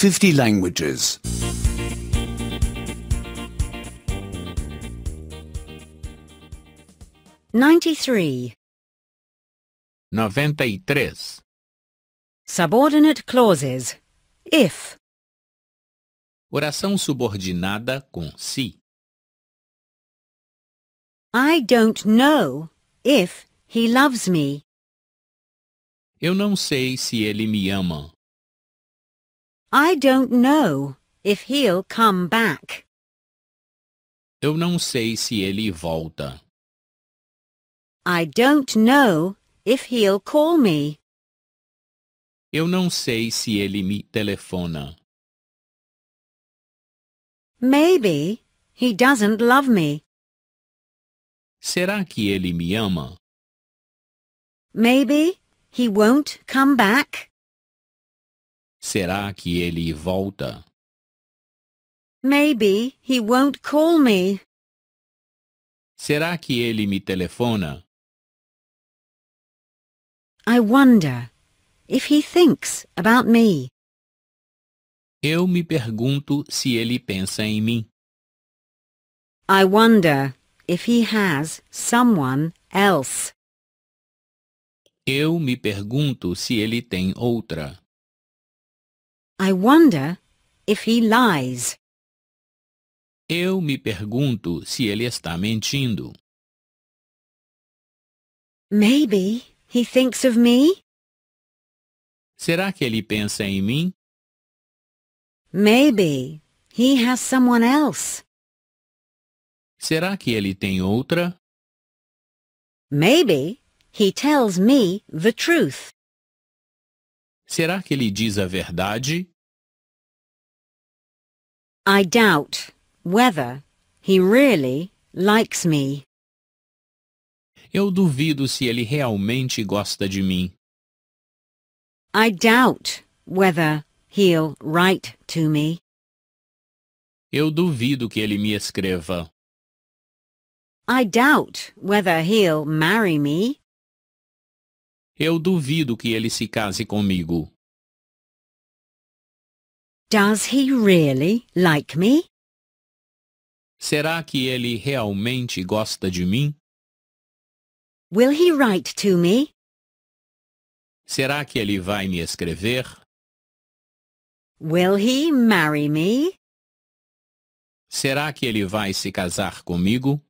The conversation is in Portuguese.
50 languages. 93 93 Subordinate clauses. If. Oração subordinada com se. Si. I don't know if he loves me. Eu não sei se ele me ama. I don't know if he'll come back. Eu não sei se ele volta. I don't know if he'll call me. Eu não sei se ele me telefona. Maybe he doesn't love me. Será que ele me ama? Maybe he won't come back. Será que ele volta? Maybe he won't call me. Será que ele me telefona? I wonder if he thinks about me. Eu me pergunto se ele pensa em mim. I wonder if he has someone else. Eu me pergunto se ele tem outra. I wonder if he lies. Eu me pergunto se ele está mentindo. Maybe he thinks of me? Será que ele pensa em mim? Maybe he has someone else. Será que ele tem outra? Maybe he tells me the truth. Será que ele diz a verdade? I doubt whether he really likes me. Eu duvido se ele realmente gosta de mim. I doubt whether he'll write to me. Eu duvido que ele me escreva. I doubt whether he'll marry me. Eu duvido que ele se case comigo. Does he really like me? Será que ele realmente gosta de mim? Will he write to me? Será que ele vai me escrever? Will he marry me? Será que ele vai se casar comigo?